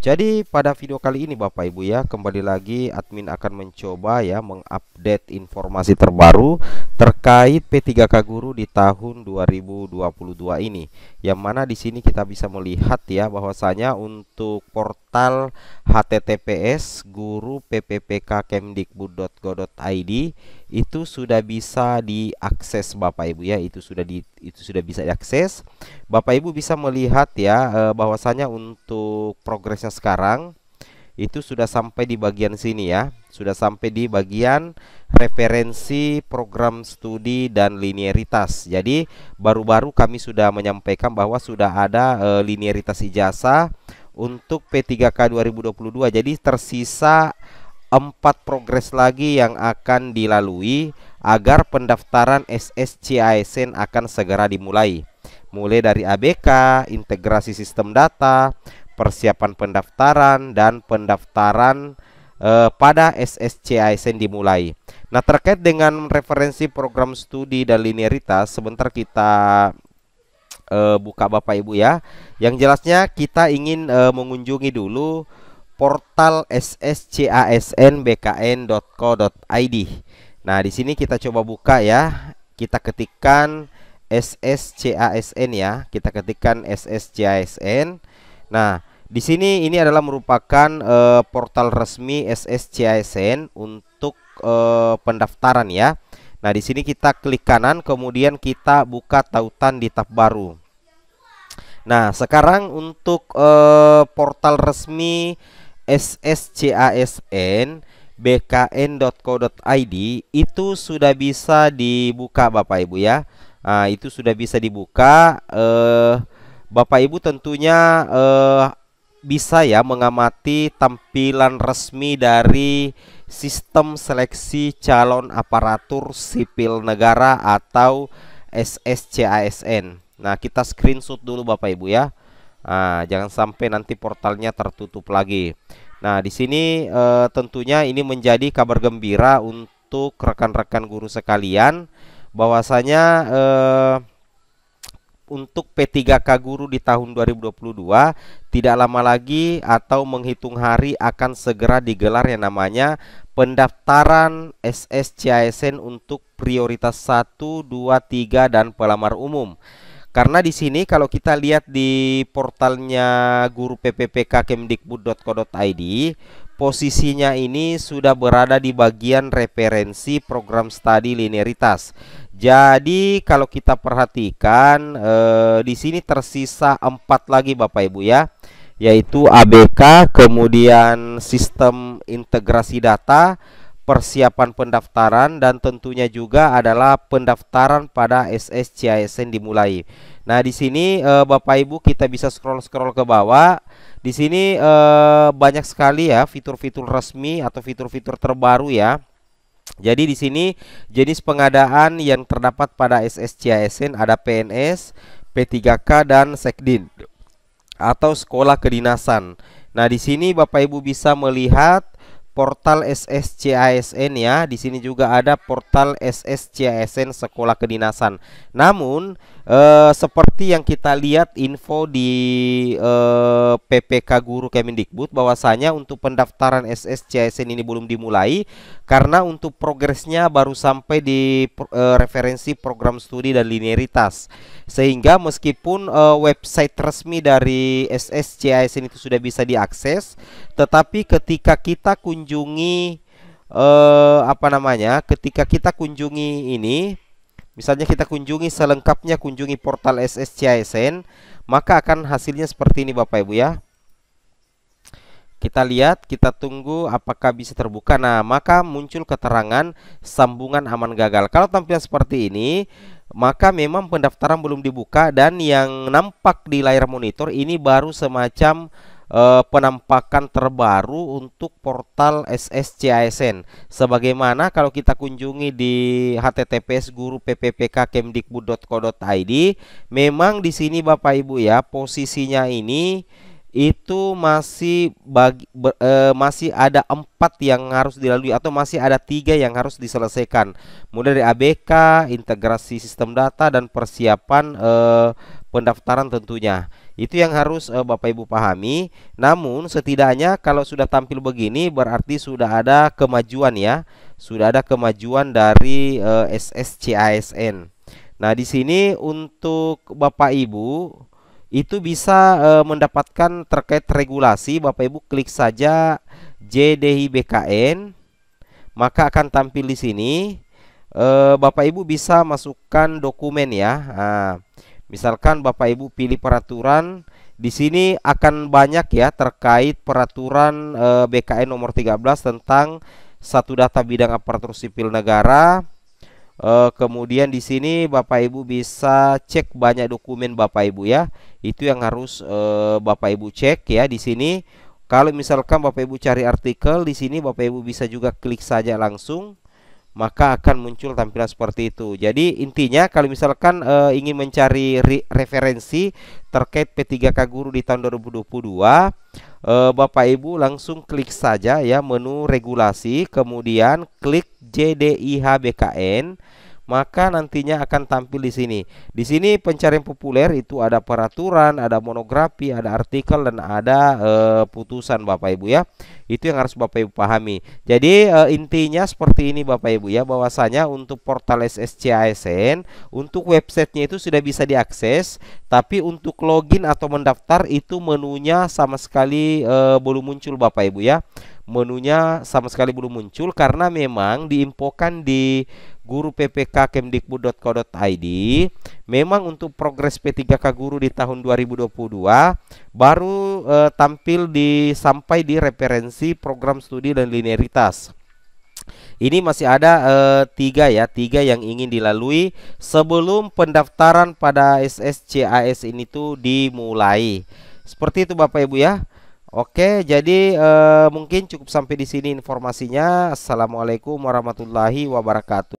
Jadi pada video kali ini Bapak Ibu ya kembali lagi admin akan mencoba ya mengupdate informasi terbaru terkait P3K Guru di tahun 2022 ini. Yang mana di sini kita bisa melihat ya bahwasanya untuk portal https guru pppkkemdikbud.go.id itu sudah bisa diakses Bapak Ibu ya itu sudah di itu sudah bisa diakses Bapak Ibu bisa melihat ya eh, bahwasanya untuk progresnya sekarang itu sudah sampai di bagian sini ya sudah sampai di bagian referensi program studi dan linearitas jadi baru-baru kami sudah menyampaikan bahwa sudah ada eh, linearitas ijazah untuk P3K 2022 jadi tersisa empat progres lagi yang akan dilalui agar pendaftaran SSCASN akan segera dimulai. Mulai dari ABK, integrasi sistem data, persiapan pendaftaran dan pendaftaran eh, pada SSCASN dimulai. Nah, terkait dengan referensi program studi dan linearitas, sebentar kita eh, buka Bapak Ibu ya. Yang jelasnya kita ingin eh, mengunjungi dulu portal sscasnbkn.co.id. Nah, di sini kita coba buka ya. Kita ketikkan SSCASN ya. Kita ketikkan SSCASN. Nah, di sini ini adalah merupakan uh, portal resmi SSCASN untuk uh, pendaftaran ya. Nah, di sini kita klik kanan kemudian kita buka tautan di tab baru. Nah, sekarang untuk uh, portal resmi sscasn bkn.co.id itu sudah bisa dibuka Bapak Ibu ya. Nah, itu sudah bisa dibuka eh Bapak Ibu tentunya eh bisa ya mengamati tampilan resmi dari sistem seleksi calon aparatur sipil negara atau SSCASN. Nah, kita screenshot dulu Bapak Ibu ya. Nah, jangan sampai nanti portalnya tertutup lagi. Nah, di sini e, tentunya ini menjadi kabar gembira untuk rekan-rekan guru sekalian bahwasanya e, untuk P3K guru di tahun 2022 tidak lama lagi atau menghitung hari akan segera digelar yang namanya pendaftaran SSCASN untuk prioritas 1, 2, 3 dan pelamar umum. Karena di sini kalau kita lihat di portalnya guru PPPK kemdikbud.co.id, posisinya ini sudah berada di bagian referensi program studi linearitas. Jadi kalau kita perhatikan eh, di sini tersisa empat lagi Bapak Ibu ya, yaitu ABK, kemudian sistem integrasi data, persiapan pendaftaran dan tentunya juga adalah pendaftaran pada SSCISN dimulai. Nah, di sini e, Bapak Ibu kita bisa scroll-scroll ke bawah. Di sini e, banyak sekali ya fitur-fitur resmi atau fitur-fitur terbaru ya. Jadi di sini jenis pengadaan yang terdapat pada SSCISN ada PNS, P3K dan Sekdin atau sekolah kedinasan. Nah, di sini Bapak Ibu bisa melihat portal SSCASN ya. Di sini juga ada portal SSCASN Sekolah Kedinasan. Namun eh, seperti yang kita lihat info di eh, PPK Guru Kemendikbud bahwasanya untuk pendaftaran SSCASN ini belum dimulai karena untuk progresnya baru sampai di eh, referensi program studi dan linearitas. Sehingga meskipun eh, website resmi dari SSCASN itu sudah bisa diakses, tetapi ketika kita kunjungi kunjungi eh, apa namanya? Ketika kita kunjungi ini, misalnya kita kunjungi selengkapnya kunjungi portal SSCISN, maka akan hasilnya seperti ini Bapak Ibu ya. Kita lihat, kita tunggu apakah bisa terbuka. Nah, maka muncul keterangan sambungan aman gagal. Kalau tampilan seperti ini, maka memang pendaftaran belum dibuka dan yang nampak di layar monitor ini baru semacam eh, penampakan terbaru untuk portal SSCASN. Sebagaimana kalau kita kunjungi di https guru pppkkemdikbud.co.id, memang di sini Bapak Ibu ya posisinya ini itu masih bagi, ber, e, eh, masih ada empat yang harus dilalui atau masih ada tiga yang harus diselesaikan mulai dari ABK integrasi sistem data dan persiapan e, pendaftaran tentunya. Itu yang harus uh, Bapak Ibu pahami. Namun setidaknya kalau sudah tampil begini berarti sudah ada kemajuan ya. Sudah ada kemajuan dari uh, eh, SSCASN. Nah, di sini untuk Bapak Ibu itu bisa e, mendapatkan terkait regulasi Bapak Ibu klik saja JDI bkn maka akan tampil di sini e, Bapak Ibu bisa masukkan dokumen ya nah, Misalkan Bapak Ibu pilih peraturan, di sini akan banyak ya terkait peraturan e, eh, BKN nomor 13 tentang satu data bidang aparatur sipil negara. E, kemudian di sini Bapak Ibu bisa cek banyak dokumen Bapak Ibu ya. Itu yang harus e, Bapak Ibu cek ya di sini. Kalau misalkan Bapak Ibu cari artikel di sini Bapak Ibu bisa juga klik saja langsung maka akan muncul tampilan seperti itu. Jadi intinya kalau misalkan e, ingin mencari re referensi terkait P3K Guru di tahun 2022, e, eh, Bapak Ibu langsung klik saja ya menu regulasi, kemudian klik JDIH BKN maka nantinya akan tampil di sini. Di sini pencarian populer itu ada peraturan, ada monografi, ada artikel dan ada e, putusan Bapak Ibu ya. Itu yang harus Bapak Ibu pahami. Jadi e, intinya seperti ini Bapak Ibu ya, bahwasanya untuk portal SSCASN untuk websitenya itu sudah bisa diakses, tapi untuk login atau mendaftar itu menunya sama sekali e, belum muncul Bapak Ibu ya menunya sama sekali belum muncul karena memang diinfokan di guru PPK kemdikbud.co.id memang untuk progres P3K guru di tahun 2022 baru eh, tampil di sampai di referensi program studi dan linearitas. Ini masih ada eh, tiga ya, tiga yang ingin dilalui sebelum pendaftaran pada SSCAS ini tuh dimulai. Seperti itu Bapak Ibu ya. Oke, jadi eh, mungkin cukup sampai di sini informasinya. Assalamualaikum warahmatullahi wabarakatuh.